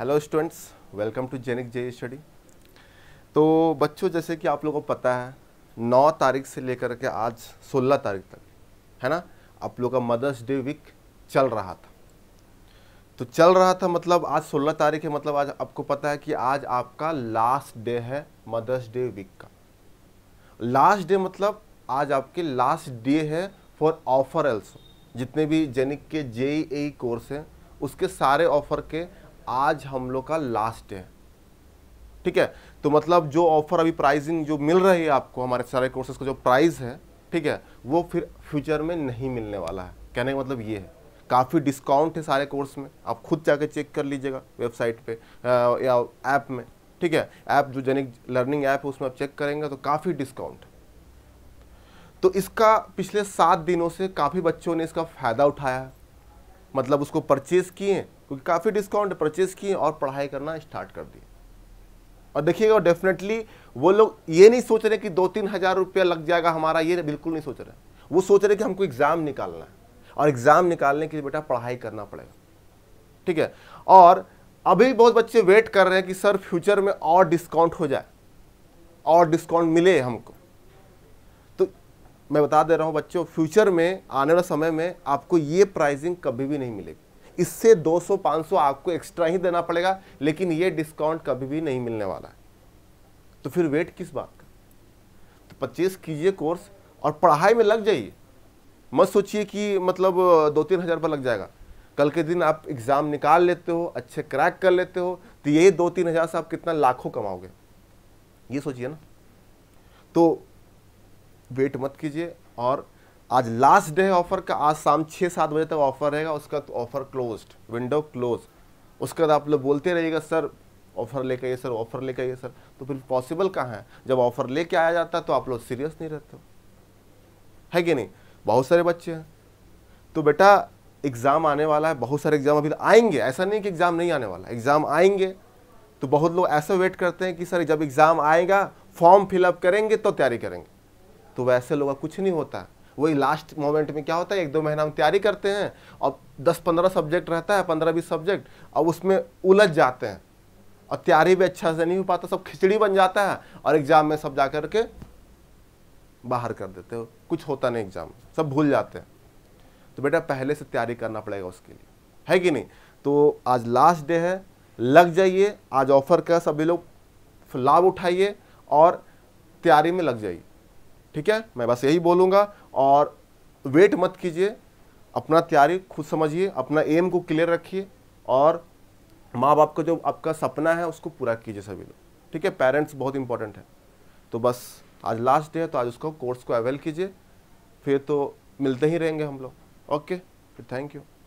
hello students welcome to जेनिक J study तो बच्चों जैसे कि आप लोगों को पता है नौ तारीख से लेकर के आज सोलह तारीख तक है ना आप लोग का मदर्स डे वीक चल रहा था तो चल रहा था मतलब आज सोलह तारीख है मतलब आज आपको पता है कि आज आपका लास्ट डे है मदर्स डे वीक का लास्ट डे मतलब आज आपके लास्ट डे है फॉर ऑफर एल्सो जितने भी जेनिक के जे कोर्स e e हैं उसके सारे ऑफर के आज हम लोग का लास्ट है ठीक है तो मतलब जो ऑफर अभी प्राइजिंग जो मिल रही है आपको हमारे सारे कोर्सेज का जो प्राइस है ठीक है वो फिर फ्यूचर में नहीं मिलने वाला है कहने का मतलब ये है काफ़ी डिस्काउंट है सारे कोर्स में आप खुद जाके चेक कर लीजिएगा वेबसाइट पे या ऐप में ठीक है ऐप जो जेनिक लर्निंग ऐप है उसमें आप चेक करेंगे तो काफ़ी डिस्काउंट तो इसका पिछले सात दिनों से काफ़ी बच्चों ने इसका फ़ायदा उठाया मतलब उसको परचेज़ किए क्योंकि काफ़ी डिस्काउंट परचेज किए और पढ़ाई करना स्टार्ट कर दिए और देखिएगा डेफिनेटली वो लोग ये नहीं सोच रहे कि दो तीन हज़ार रुपया लग जाएगा हमारा ये बिल्कुल नहीं सोच रहे वो सोच रहे कि हमको एग्ज़ाम निकालना है और एग्ज़ाम निकालने के लिए बेटा पढ़ाई करना पड़ेगा ठीक है और अभी बहुत बच्चे वेट कर रहे हैं कि सर फ्यूचर में और डिस्काउंट हो जाए और डिस्काउंट मिले हमको तो मैं बता दे रहा हूँ बच्चों फ्यूचर में आने वाले समय में आपको ये प्राइजिंग कभी भी नहीं मिलेगी इससे 200-500 आपको एक्स्ट्रा ही देना पड़ेगा लेकिन ये डिस्काउंट कभी भी नहीं मिलने वाला है तो फिर वेट किस बात का तो परचेज कीजिए कोर्स और पढ़ाई में लग जाइए मत सोचिए कि मतलब दो तीन हज़ार रुपये लग जाएगा कल के दिन आप एग्ज़ाम निकाल लेते हो अच्छे क्रैक कर लेते हो तो यही दो तीन हज़ार से आप कितना लाखों कमाओगे ये सोचिए ना तो वेट मत कीजिए और आज लास्ट डे है ऑफर का आज शाम छः सात बजे तक ऑफर रहेगा उसका तो ऑफर क्लोज विंडो क्लोज उसके बाद आप लोग बोलते रहिएगा सर ऑफर लेके आइए सर ऑफर लेके आइए सर तो फिर पॉसिबल कहाँ है जब ऑफर लेके आया जाता है तो आप लोग सीरियस नहीं रहते हो है कि नहीं बहुत सारे बच्चे हैं तो बेटा एग्ज़ाम आने वाला है बहुत सारे एग्ज़ाम अभी तो आएंगे ऐसा नहीं कि एग्ज़ाम नहीं आने वाला एग्ज़ाम आएंगे तो बहुत लोग ऐसा वेट करते हैं कि सर जब एग्ज़ाम आएगा फॉर्म फिलअप करेंगे तो तैयारी करेंगे तो वैसे लोग कुछ नहीं होता है वही लास्ट मोमेंट में क्या होता है एक दो महीना हम तैयारी करते हैं और दस पंद्रह सब्जेक्ट रहता है पंद्रह बीस सब्जेक्ट और उसमें उलझ जाते हैं और तैयारी भी अच्छा से नहीं हो पाता सब खिचड़ी बन जाता है और एग्ज़ाम में सब जा कर के बाहर कर देते हो कुछ होता नहीं एग्ज़ाम सब भूल जाते हैं तो बेटा पहले से तैयारी करना पड़ेगा उसके लिए है कि नहीं तो आज लास्ट डे है लग जाइए आज ऑफर का सभी लोग लाभ उठाइए और तैयारी में लग जाइए ठीक है मैं बस यही बोलूँगा और वेट मत कीजिए अपना तैयारी खुद समझिए अपना एम को क्लियर रखिए और माँ बाप का जो आपका सपना है उसको पूरा कीजिए सभी लोग ठीक है पेरेंट्स बहुत इंपॉर्टेंट है तो बस आज लास्ट डे है तो आज उसको कोर्स को अवेल कीजिए फिर तो मिलते ही रहेंगे हम लोग ओके फिर थैंक यू